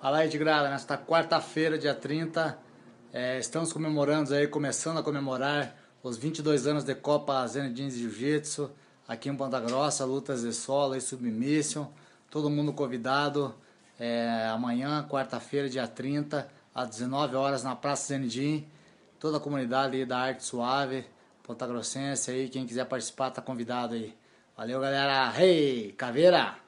Fala Ed grada, nesta né? quarta-feira, dia 30, é, estamos comemorando aí, começando a comemorar os 22 anos de Copa Zenedine Jiu-Jitsu, aqui em Ponta Grossa, lutas de solo e submission, todo mundo convidado, é, amanhã, quarta-feira, dia 30, às 19 horas na Praça Zenedine, toda a comunidade aí da Arte Suave, Ponta Grossense aí, quem quiser participar tá convidado aí. Valeu galera, hey, caveira!